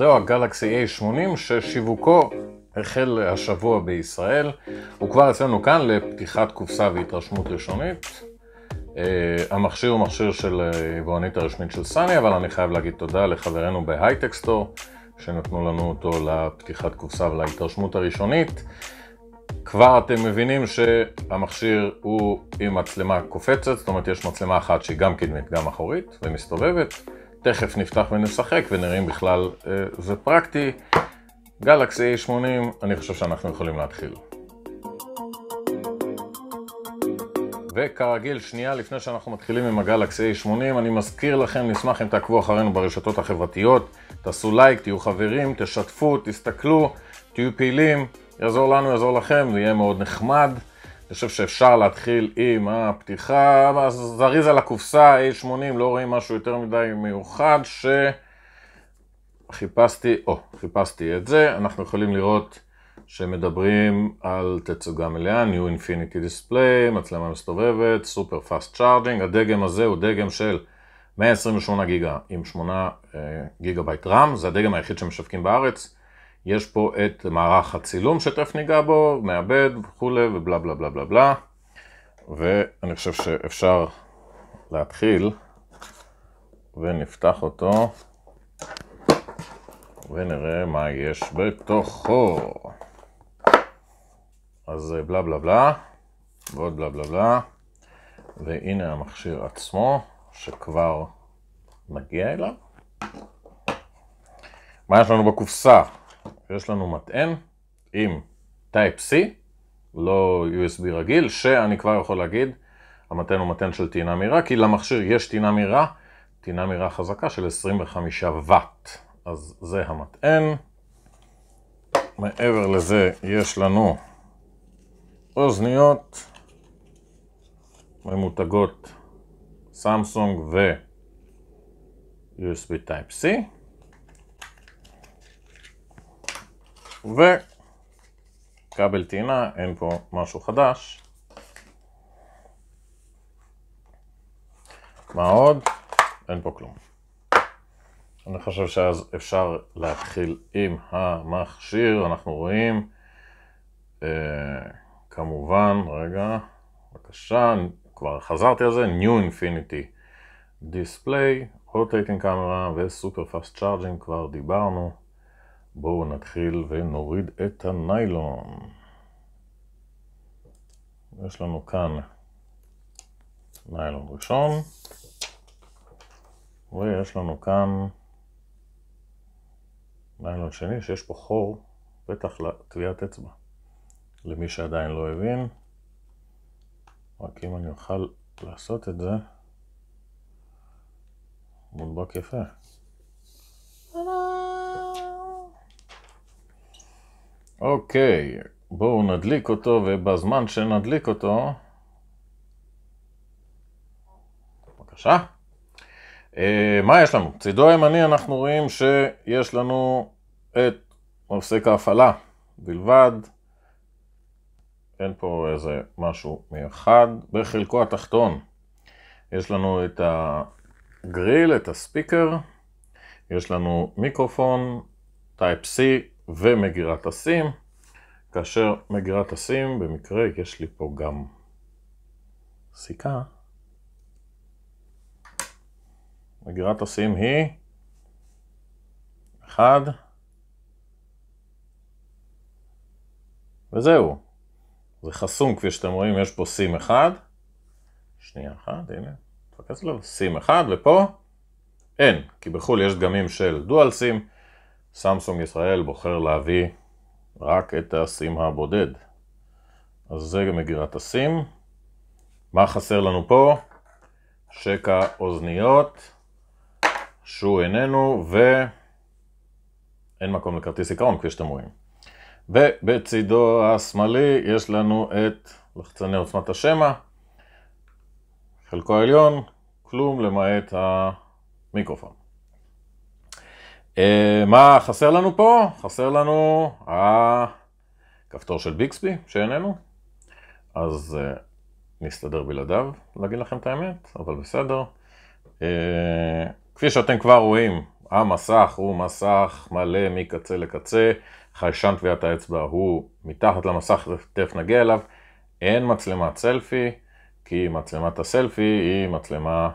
זהו הגלקסי A80 ששיווקו החל השבוע בישראל. הוא כבר אצלנו כאן לפתיחת קופסה והתרשמות ראשונית. Uh, המכשיר הוא מכשיר של היבואנית אה, הרשמית של סאני, אבל אני חייב להגיד תודה לחברינו בהייטקסטור, שנתנו לנו אותו לפתיחת קופסה ולהתרשמות הראשונית. כבר אתם מבינים שהמכשיר הוא עם מצלמה קופצת, זאת אומרת יש מצלמה אחת שהיא גם קדמית, גם אחורית, ומסתובבת. תכף נפתח ונשחק ונראה אם בכלל אה, זה פרקטי. גלקסי 80, אני חושב שאנחנו יכולים להתחיל. וכרגיל, שנייה לפני שאנחנו מתחילים עם הגלקסי 80, אני מזכיר לכם, נשמח אם תעקבו אחרינו ברשתות החברתיות, תעשו לייק, תהיו חברים, תשתפו, תסתכלו, תהיו פעילים, יעזור לנו, יעזור לכם, זה יהיה מאוד נחמד. אני חושב שאפשר להתחיל עם הפתיחה, אז זריז על הקופסה, A80, לא רואים משהו יותר מדי מיוחד, שחיפשתי, או, חיפשתי את זה, אנחנו יכולים לראות שמדברים על תצוגה מלאה, New Infinity Display, מצלמה מסתובבת, Super Fast Charging, הדגם הזה הוא דגם של 128 גיגה עם 8 אה, גיגה בייט רם, זה הדגם היחיד שמשווקים בארץ. יש פה את מערך הצילום שתכף ניגע בו, מעבד וכולי ובלה בלה בלה בלה בלה ואני חושב שאפשר להתחיל ונפתח אותו ונראה מה יש בתוכו. אז אה, בלה בלה בלה ועוד בלה בלה בלה והנה המכשיר עצמו שכבר נגיע אליו. מה יש לנו בקופסה? יש לנו מטען עם Type-C, לא USB רגיל, שאני כבר יכול להגיד, המטען הוא מטען של טעינה מהירה, כי למכשיר יש טעינה מהירה, טעינה מהירה חזקה של 25 וואט. אז זה המטען. מעבר לזה יש לנו אוזניות ממותגות סמסונג ו-USB Type-C. וכבל טעינה, אין פה משהו חדש. מה עוד? אין פה כלום. אני חושב שאז אפשר להתחיל עם המכשיר, אנחנו רואים אה, כמובן, רגע, בבקשה, כבר חזרתי על זה, New Infinity Display, Rotating Camera ו-Super Fast Charging כבר דיברנו, בואו נתחיל ונוריד את הניילון. יש לנו כאן ניילון ראשון, ויש לנו כאן ניילון שני שיש פה חור, בטח לטביעת אצבע. למי שעדיין לא הבין, רק אם אני אוכל לעשות את זה, מודבק יפה. אוקיי, בואו נדליק אותו, ובזמן שנדליק אותו... בבקשה. אה, מה יש לנו? צידו הימני אנחנו רואים שיש לנו את מפסק ההפעלה בלבד. אין פה איזה משהו מיוחד. בחלקו התחתון יש לנו את הגריל, את הספיקר, יש לנו מיקרופון, טייפ-C ומגירת הסים, כאשר מגירת הסים, במקרה יש לי פה גם סיכה, מגירת הסים היא 1, וזהו. זה חסום, כפי שאתם רואים, יש פה סים 1, שנייה אחת, הנה, תפקס לו, סים 1, ופה אין, כי בחו"ל יש דגמים של דואל סים, סמסונג ישראל בוחר להביא רק את הסים הבודד. אז זה גם מגירת הסים. מה חסר לנו פה? שקע אוזניות, שהוא איננו, ואין מקום לכרטיס עיקרון, כפי שאתם רואים. ובצידו השמאלי יש לנו את לחצני עוצמת השמע, חלקו העליון, כלום למעט המיקרופון. אה, מה חסר לנו פה? חסר לנו הכפתור של ביקסבי שאיננו, אז אה, נסתדר בלעדיו, להגיד לכם את האמת, אבל בסדר. אה, כפי שאתם כבר רואים, המסך הוא מסך מלא מקצה לקצה, חיישן טביעת האצבע הוא מתחת למסך, תכף נגיע אליו, אין מצלמת סלפי, כי מצלמת הסלפי היא מצלמה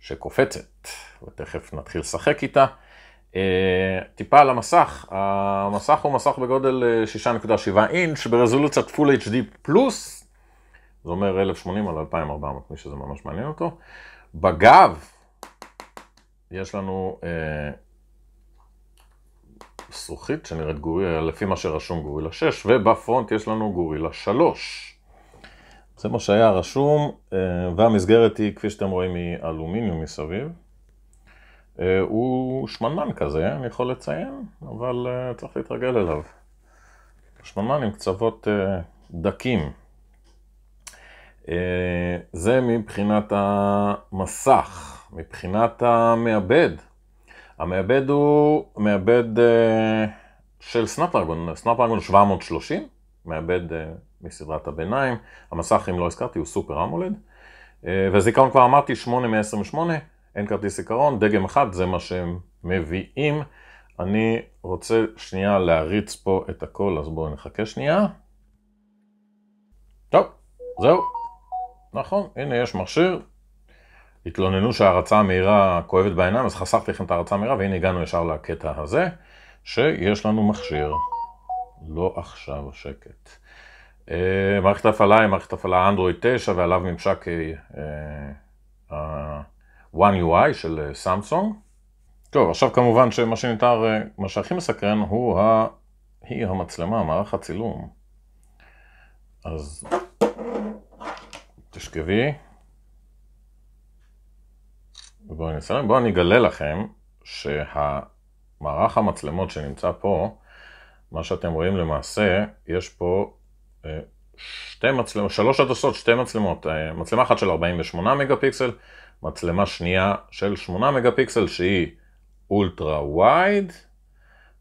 שקופצת, ותכף נתחיל לשחק איתה. אה, טיפה על המסך, המסך הוא מסך בגודל 6.7 אה, אינץ' ברזולוציית Full HD פלוס, זה אומר 1080 על 2400, מי שזה ממש מעניין אותו. בגב יש לנו אה, זכוכית שנראית גורילה, לפי מה שרשום גורילה 6, ובפרונט יש לנו גורילה 3. זה מה שהיה רשום, והמסגרת היא, כפי שאתם רואים, היא אלומיניום מסביב. אה, הוא שמנמן כזה, אני יכול לציין, אבל אה, צריך להתרגל אליו. שמנמן עם קצוות אה, דקים. זה מבחינת המסך, מבחינת המעבד. המעבד הוא מעבד של סנאפרגון, סנאפרגון 730, מעבד מסדרת הביניים. המסך, אם לא הזכרתי, הוא סופר אמולד. וזיכרון כבר אמרתי, 8 מ-28. אין כרטיס עיקרון, דגם אחד זה מה שהם מביאים. אני רוצה שנייה להריץ פה את הכל, אז בואו נחכה שנייה. טוב, זהו. נכון, הנה יש מכשיר. התלוננו שההרצה המהירה כואבת בעיניים, אז חסכתי לכם את ההרצה המהירה, והנה הגענו ישר לקטע הזה, שיש לנו מכשיר. לא עכשיו שקט. Uh, אה, מערכת ההפעלה היא מערכת הפעלה אנדרואיד 9 ועליו ממשק uh, uh, One UI של סמסונג. אה, טוב, עכשיו כמובן שמה שנותר, אה, מה שהכי מסקרן הוא ה... היא המצלמה, מערך הצילום. אז תשכבי. בואו נצלם, בואו אני אגלה לכם שהמערך המצלמות שנמצא פה, מה שאתם רואים למעשה, יש פה אה, שתי מצלמות, שלוש עדסות, שתי מצלמות, מצלמה אחת של 48 מגה פיקסל מצלמה שנייה של 8 מגה פיקסל שהיא אולטרה וייד,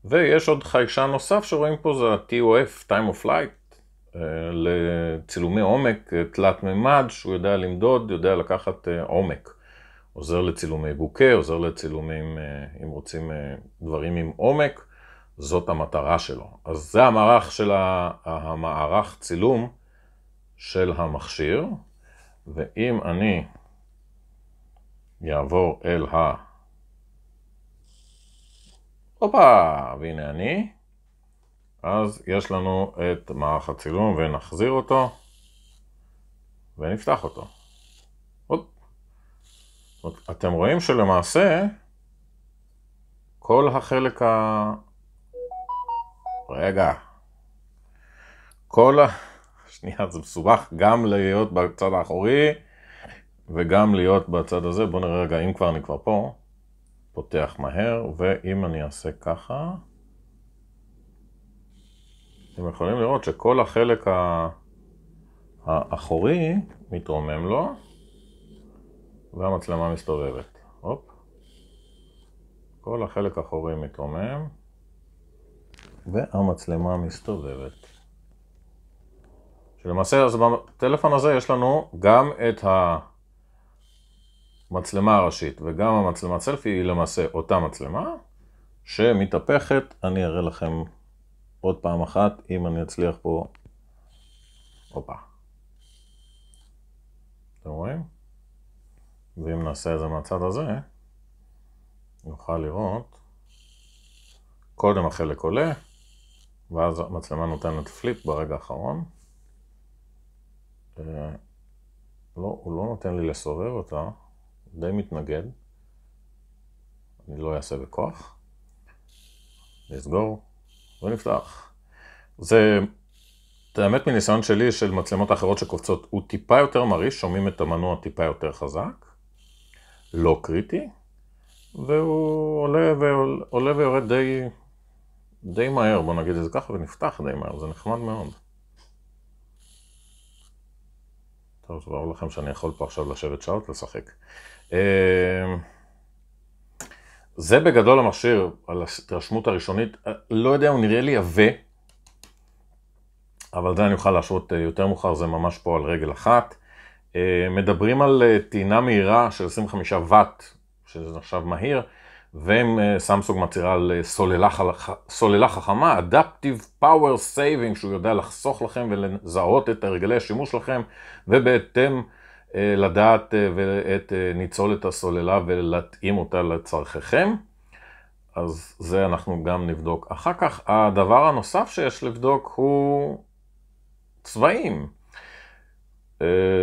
ויש עוד חיישן נוסף שרואים פה זה ה-TOF, time of flight, אה, לצילומי עומק אה, תלת מימד שהוא יודע למדוד, יודע לקחת אה, עומק. עוזר לצילומי בוקה, עוזר לצילומים, אם רוצים, דברים עם עומק, זאת המטרה שלו. אז זה המערך של המערך צילום של המכשיר, ואם אני יעבור אל ה... הופה, והנה אני. אז יש לנו את מערך הצילום ונחזיר אותו ונפתח אותו. אתם רואים שלמעשה כל החלק ה... רגע. כל ה... שנייה, זה מסובך גם להיות בצד האחורי וגם להיות בצד הזה, בואו נראה רגע, אם כבר אני כבר פה, פותח מהר, ואם אני אעשה ככה, אתם יכולים לראות שכל החלק האחורי מתרומם לו, והמצלמה מסתובבת. הופ. כל החלק האחורי מתרומם, והמצלמה מסתובבת. שלמעשה, אז בטלפון הזה יש לנו גם את ה... המצלמה הראשית וגם המצלמת סלפי היא למעשה אותה מצלמה שמתהפכת, אני אראה לכם עוד פעם אחת, אם אני אצליח פה... הופה. אתם רואים? ואם נעשה את זה מהצד הזה, נוכל לראות קודם החלק עולה, ואז המצלמה נותנת פליפ ברגע האחרון. אה, לא, הוא לא נותן לי לסובב אותה. די מתנגד, אני לא אעשה בכוח, נסגור ונפתח. זה, האמת מניסיון שלי של מצלמות אחרות שקופצות, הוא טיפה יותר מרעיש, שומעים את המנוע טיפה יותר חזק, לא קריטי, והוא עולה, ועול, עולה ויורד די, די מהר, בוא נגיד את זה ככה, ונפתח די מהר, זה נחמד מאוד. טוב, ברור לכם שאני יכול פה עכשיו לשבת שעות לשחק. אמ, זה בגדול המכשיר על ההתרשמות הראשונית. אה, לא יודע, הוא נראה לי עבה, אבל זה אני אוכל להשוות אה, יותר מאוחר, זה ממש פה על רגל אחת. אה, מדברים על טעינה מהירה של 25 ואט, שזה נחשב מהיר, ואם סמסונג מצהירה על סוללה, סוללה חכמה, Adaptive Power Saving, שהוא יודע לחסוך לכם ולזהות את הרגלי השימוש שלכם, ובהתאם אה, לדעת אה, אה, את ניצולת הסוללה ולהתאים אותה לצרכיכם. אז זה אנחנו גם נבדוק. אחר כך, הדבר הנוסף שיש לבדוק הוא צבעים.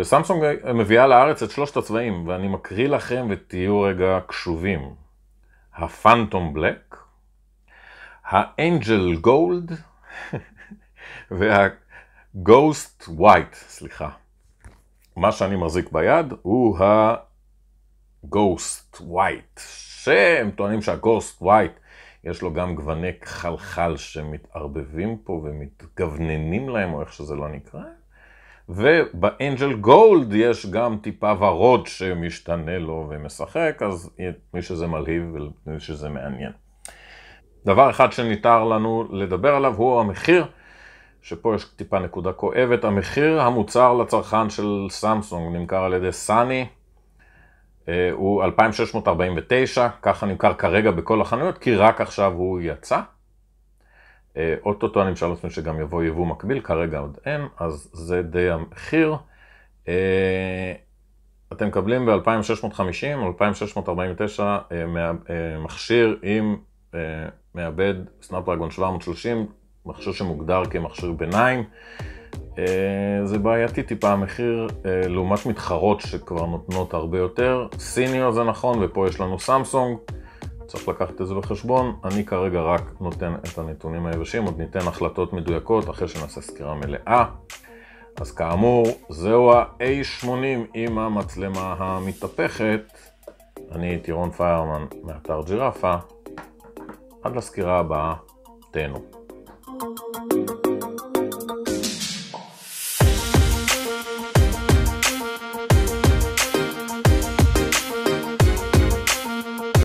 סמסונג מביאה לארץ את שלושת הצבעים, ואני מקריא לכם ותהיו רגע קשובים. הפנטום בלק, האנג'ל גולד והגוסט ווייט, סליחה. מה שאני מחזיק ביד הוא ה-Ghost White, שהם טוענים שה-Ghost White יש לו גם גווני חלחל שמתערבבים פה ומתגווננים להם, או איך שזה לא נקרא. ובאנג'ל גולד יש גם טיפה ורוד שמשתנה לו ומשחק, אז מי שזה מלהיב ומי שזה מעניין. דבר אחד שניתר לנו לדבר עליו הוא המחיר. שפה יש טיפה נקודה כואבת, המחיר המוצר לצרכן של סמסונג נמכר על ידי סאני, אה, הוא 2,649, ככה נמכר כרגע בכל החנויות, כי רק עכשיו הוא יצא. אה, אוטוטו אני משאל לעצמי שגם יבוא יבוא מקביל, כרגע עוד אין, אז זה די המחיר. אה, אתם מקבלים ב-2650 או 2649 מכשיר עם מעבד סנאפ דרגון 730 מכשיר שמוגדר כמכשיר ביניים. אה, זה בעייתי טיפה המחיר אה, לעומת מתחרות שכבר נותנות הרבה יותר. סיניו זה נכון ופה יש לנו סמסונג. צריך לקחת את זה בחשבון, אני כרגע רק נותן את הנתונים היבשים, עוד ניתן החלטות מדויקות אחרי שנעשה סקירה מלאה. אז כאמור, זהו ה-A80 עם המצלמה המתהפכת. אני טירון פיירמן מאתר ג'ירפה. עד לסקירה הבאה, תהנו.